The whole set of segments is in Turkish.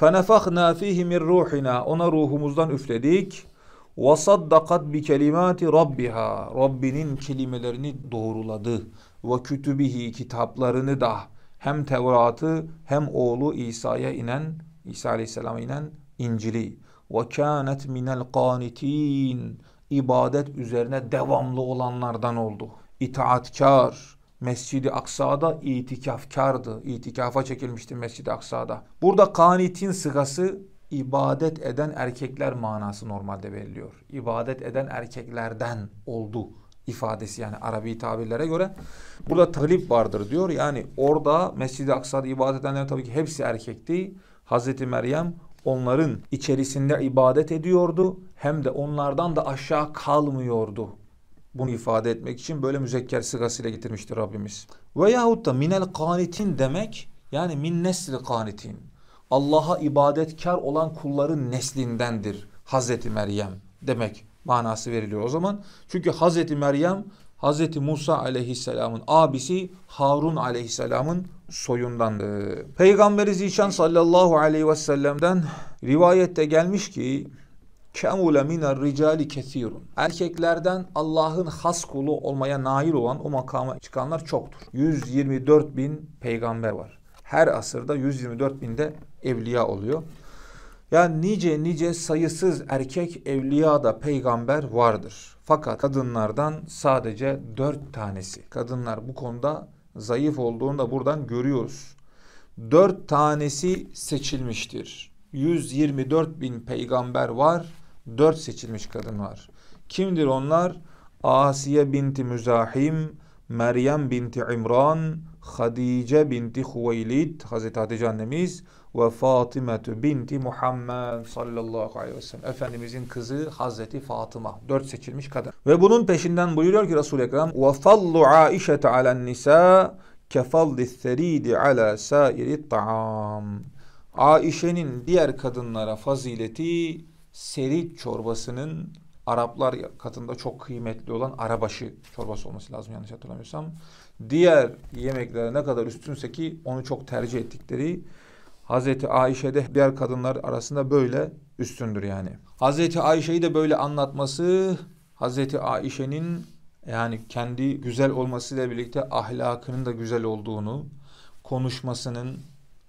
فَنَفَخْنَا ف۪يهِ مِنْ رُوحِنَا Ona ruhumuzdan üfledik. وَصَدَّقَتْ بِكَلِمَاتِ رَبِّهَا Rabbinin kelimelerini doğruladı. وَكُتُبِهِ kitaplarını da hem Tevrat'ı hem oğlu İsa'ya inen, İsa Aleyhisselam'a inen İncil'i. وَكَانَتْ مِنَ الْقَانِت۪ينَ ibadet üzerine devamlı olanlardan oldu. İtaatkar, Mescid-i Aksa'da itikafkardı. İtikafa çekilmişti Mescid-i Aksa'da. Burada kanitin sıgası ibadet eden erkekler manası normalde veriliyor. İbadet eden erkeklerden oldu ifadesi yani Arabi tabirlere göre. Burada talip vardır diyor. Yani orada Mescid-i Aksa'da ibadet edenler tabii ki hepsi erkekti. Hazreti Meryem onların içerisinde ibadet ediyordu. Hem de onlardan da aşağı kalmıyordu. Bunu ifade etmek için böyle müzekker sigasıyla getirmiştir Rabbimiz. Veyahut da minel kanitin demek yani min nesli kanitin. Allah'a ibadetkar olan kulların neslindendir Hazreti Meryem demek manası veriliyor o zaman. Çünkü Hazreti Meryem Hazreti Musa aleyhisselamın abisi Harun aleyhisselamın soyundandı. Peygamberi Zişan sallallahu aleyhi ve sellem'den rivayette gelmiş ki kemule minar ricali kesirun. Erkeklerden Allah'ın has kulu olmaya nail olan o makama çıkanlar çoktur. 124 bin peygamber var. Her asırda 124 binde evliya oluyor. Yani nice nice sayısız erkek evliya da peygamber vardır. Fakat kadınlardan sadece dört tanesi. Kadınlar bu konuda zayıf olduğunu da buradan görüyoruz. Dört tanesi seçilmiştir. 124 bin peygamber var dört seçilmiş kadın var. Kimdir onlar? Asiye binti Müzahim, Meryem binti İmran, Hadice binti Huveylid, Hazreti Hatice annemiz ve Fatime binti Muhammed sallallahu aleyhi ve sellem. Efendimizin kızı Hazreti Fatıma. Dört seçilmiş kadın. Ve bunun peşinden buyuruyor ki Resul-i Ekrem وَفَضْلُ عَائِشَةَ عَلَى nisa كَفَضْلِ الثَّر۪يدِ ala سَائِرِ الطَّعَامِ Aişe'nin diğer kadınlara fazileti seri çorbasının Araplar katında çok kıymetli olan arabaşı çorbası olması lazım yanlış hatırlamıyorsam. Diğer yemeklere ne kadar üstünse ki onu çok tercih ettikleri Hazreti Ayşe'de diğer kadınlar arasında böyle üstündür yani. Hazreti Ayşe'yi de böyle anlatması Hazreti Ayşe'nin yani kendi güzel olmasıyla birlikte ahlakının da güzel olduğunu, konuşmasının,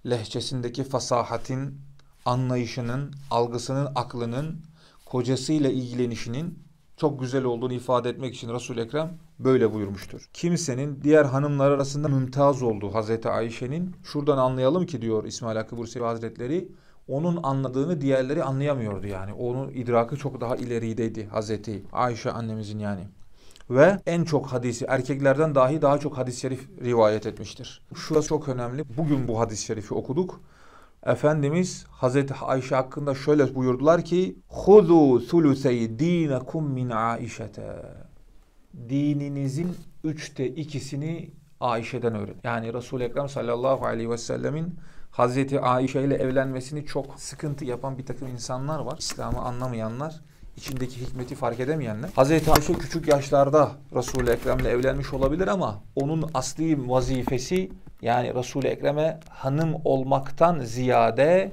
lehçesindeki fasahatin anlayışının, algısının, aklının kocasıyla ilgilenişinin çok güzel olduğunu ifade etmek için Resul Ekrem böyle buyurmuştur. Kimsenin diğer hanımlar arasında mümtaz olduğu Hazreti Ayşe'nin şuradan anlayalım ki diyor İsmail Hakkı Bursevi Hazretleri onun anladığını diğerleri anlayamıyordu yani. Onun idrakı çok daha ileriydi Hazreti Ayşe annemizin yani. Ve en çok hadisi erkeklerden dahi daha çok hadis-i şerif rivayet etmiştir. Şurası çok önemli. Bugün bu hadis-i şerifi okuduk. Efendimiz Hazreti Ayşe hakkında şöyle buyurdular ki Huzu sulusey dinakum min Aişete Dininizin üçte ikisini Ayşe'den öğren. Yani Resul-i Ekrem sallallahu aleyhi ve sellemin Hazreti Ayşe ile evlenmesini çok sıkıntı yapan bir takım insanlar var. İslam'ı anlamayanlar içindeki hikmeti fark edemeyenler. Hazreti Ayşe küçük yaşlarda Resul-i Ekrem'le evlenmiş olabilir ama onun asli vazifesi yani Resul-i Ekrem'e hanım olmaktan ziyade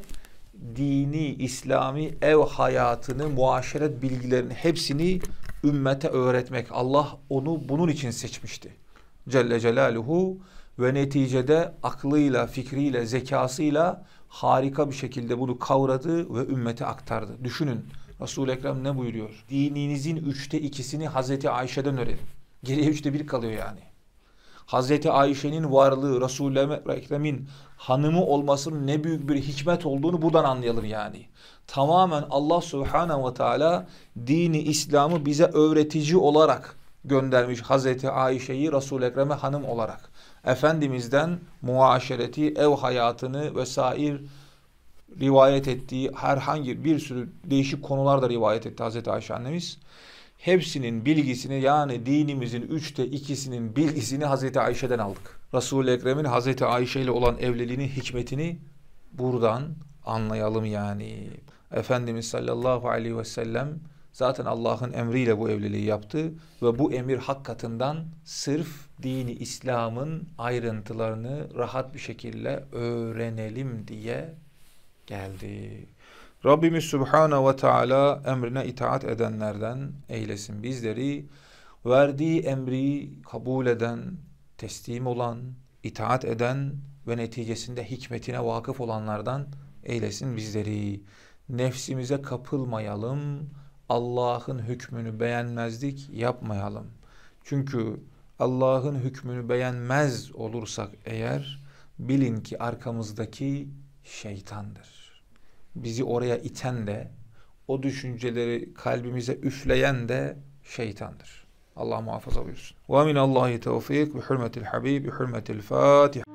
dini, İslami ev hayatını, muaşeret bilgilerini hepsini ümmete öğretmek. Allah onu bunun için seçmişti. Celle Celaluhu ve neticede aklıyla, fikriyle, zekasıyla harika bir şekilde bunu kavradı ve ümmete aktardı. Düşünün Resul-i Ekrem ne buyuruyor? Dininizin üçte ikisini Hazreti Ayşe'den öğrenin. Geriye üçte bir kalıyor yani. Hazreti Ayşe'nin varlığı, Resul-i Ekrem'in hanımı olmasının ne büyük bir hikmet olduğunu buradan anlayalım yani. Tamamen Allah Subhanahu ve Teala dini, İslam'ı bize öğretici olarak göndermiş Hazreti Ayşe'yi Resul-i Ekrem'e hanım olarak. Efendimiz'den muaşereti, ev hayatını vesaire rivayet ettiği herhangi bir sürü değişik konularda rivayet etti Hazreti Ayşe annemiz. Hepsinin bilgisini yani dinimizin üçte ikisinin bilgisini Hazreti Ayşe'den aldık. Resul-i Ekrem'in Hazreti Ayşe ile olan evliliğinin hikmetini buradan anlayalım yani. Efendimiz sallallahu aleyhi ve sellem zaten Allah'ın emriyle bu evliliği yaptı ve bu emir hakikatinden sırf dini İslam'ın ayrıntılarını rahat bir şekilde öğrenelim diye geldi. Rabbimiz Subhanahu ve Teala emrine itaat edenlerden eylesin bizleri. Verdiği emri kabul eden, teslim olan, itaat eden ve neticesinde hikmetine vakıf olanlardan eylesin bizleri. Nefsimize kapılmayalım. Allah'ın hükmünü beğenmezlik yapmayalım. Çünkü Allah'ın hükmünü beğenmez olursak eğer bilin ki arkamızdaki şeytandır. Bizi oraya iten de o düşünceleri kalbimize üfleyen de şeytandır. Allah muhafaza buyursun. Ve min Allahi tevfik bi hürmetil habib bi hürmetil Fatiha.